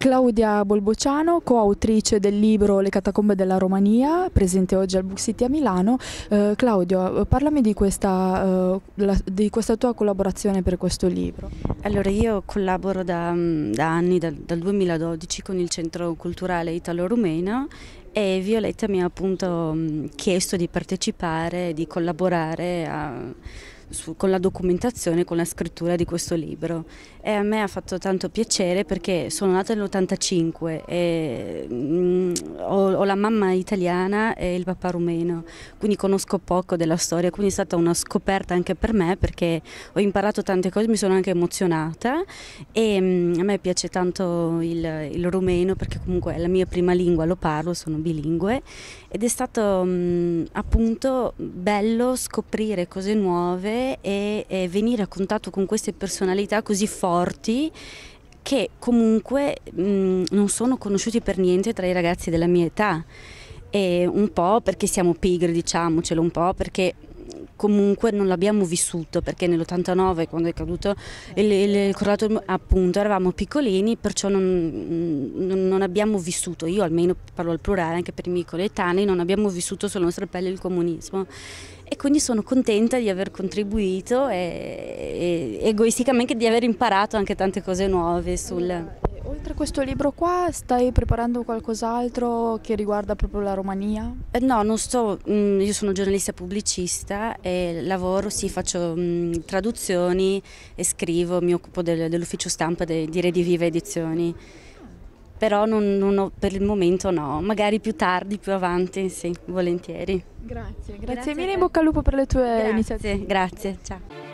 Claudia Bolbociano, coautrice del libro Le catacombe della Romania, presente oggi al Book City a Milano. Eh, Claudio, parlami di questa, eh, la, di questa, tua collaborazione per questo libro. Allora, io collaboro da, mm, da anni, da, dal 2012, con il Centro Culturale Italo-Rumeno e Violetta mi ha appunto mh, mm, chiesto di partecipare, di collaborare a su, con la documentazione, con la scrittura di questo libro. E a me ha fatto tanto piacere perché sono nata nell'85 e mh, mm, ho, ho, la mamma italiana e il papà rumeno, quindi conosco poco della storia, quindi è stata una scoperta anche per me perché ho imparato tante cose, mi sono anche emozionata e mh, mm, a me piace tanto il, il rumeno perché comunque è la mia prima lingua, lo parlo, sono bilingue ed è stato mh, mm, appunto bello scoprire cose nuove conoscere e, e venire a contatto con queste personalità così forti che comunque mh, non sono conosciuti per niente tra i ragazzi della mia età. E un po' perché siamo pigri, diciamocelo, un po' perché comunque non l'abbiamo vissuto perché nell'89 quando è caduto il, il, il appunto eravamo piccolini perciò non, non abbiamo vissuto, io almeno parlo al plurale anche per i miei coetanei, non abbiamo vissuto sulla nostra pelle il comunismo e quindi sono contenta di aver contribuito e, e egoisticamente di aver imparato anche tante cose nuove sul... Oltre a questo libro qua stai preparando qualcos'altro che riguarda proprio la Romania? Eh no, non sto, mm, io sono giornalista pubblicista e lavoro, sì, faccio mm, traduzioni e scrivo, mi occupo dell'ufficio stampa di Redivive Edizioni però non, non ho, per il momento no, magari più tardi, più avanti, sì, volentieri. Grazie, grazie, grazie mille, in bocca al lupo per le tue grazie, iniziative. Grazie, ciao.